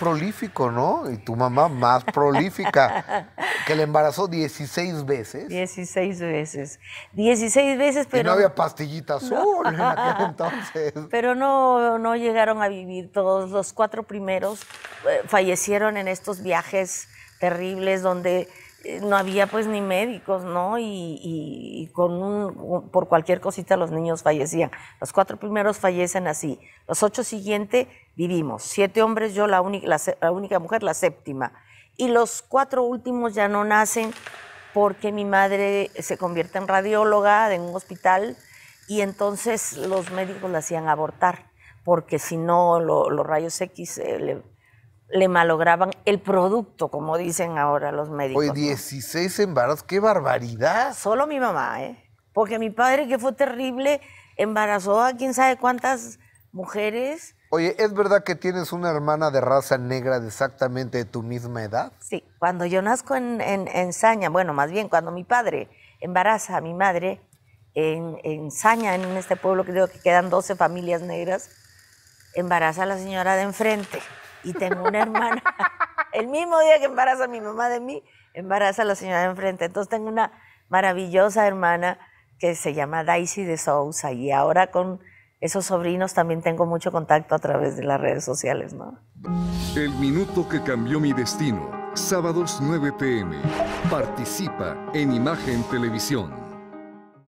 prolífico, ¿no? Y tu mamá más prolífica, que le embarazó 16 veces. 16 veces. 16 veces, pero... Y no había pastillita azul en aquel entonces. Pero no, no llegaron a vivir todos. Los cuatro primeros eh, fallecieron en estos viajes terribles donde no había pues ni médicos, ¿no? Y, y, con un, por cualquier cosita los niños fallecían. Los cuatro primeros fallecen así. Los ocho siguientes vivimos. Siete hombres, yo la, única, la, única mujer, la séptima. Y los cuatro últimos ya no nacen porque mi madre se convierte en radióloga en un hospital y entonces los médicos la hacían abortar porque si no los rayos X eh, le le malograban el producto, como dicen ahora los médicos. Hoy 16 embarazos, qué barbaridad. Solo mi mamá, ¿eh? Porque mi padre, que fue terrible, embarazó a quién sabe cuántas mujeres. Oye, ¿es verdad que tienes una hermana de raza negra de exactamente de tu misma edad? Sí, cuando yo nazco en, Saña, bueno, más bien cuando mi padre embaraza a mi madre en, Saña, en este pueblo que digo que quedan 12 familias negras, embaraza a la señora de enfrente. Y tengo una hermana. El mismo día que embaraza mi mamá de mí, embaraza a la señora de enfrente. Entonces tengo una maravillosa hermana que se llama Daisy de Sousa y ahora con esos sobrinos también tengo mucho contacto a través de las redes sociales, El minuto que cambió mi destino, sábados 9 pm. Participa en Imagen Televisión.